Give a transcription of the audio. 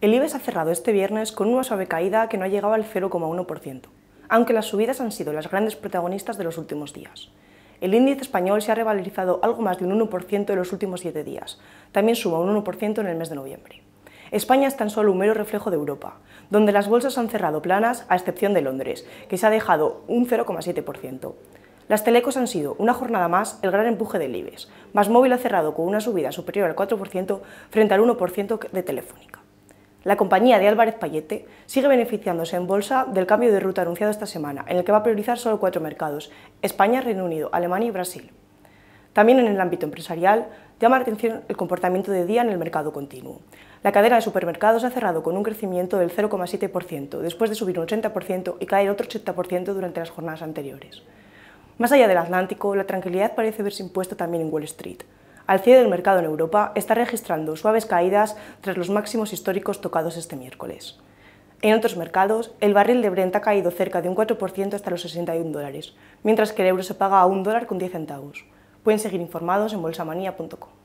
El IBEX ha cerrado este viernes con una suave caída que no ha llegado al 0,1%, aunque las subidas han sido las grandes protagonistas de los últimos días. El índice español se ha revalorizado algo más de un 1% en los últimos siete días, también suma un 1% en el mes de noviembre. España es tan solo un mero reflejo de Europa, donde las bolsas han cerrado planas a excepción de Londres, que se ha dejado un 0,7%. Las telecos han sido, una jornada más, el gran empuje del IBEX. Más móvil ha cerrado con una subida superior al 4% frente al 1% de Telefónica. La compañía de Álvarez Payete sigue beneficiándose en bolsa del cambio de ruta anunciado esta semana, en el que va a priorizar solo cuatro mercados, España, Reino Unido, Alemania y Brasil. También en el ámbito empresarial llama la atención el comportamiento de día en el mercado continuo. La cadena de supermercados ha cerrado con un crecimiento del 0,7%, después de subir un 80% y caer otro 80% durante las jornadas anteriores. Más allá del Atlántico, la tranquilidad parece haberse impuesto también en Wall Street al cierre del mercado en Europa está registrando suaves caídas tras los máximos históricos tocados este miércoles. En otros mercados, el barril de Brent ha caído cerca de un 4% hasta los 61 dólares, mientras que el euro se paga a 1 dólar con 10 centavos. Pueden seguir informados en bolsamanía.com.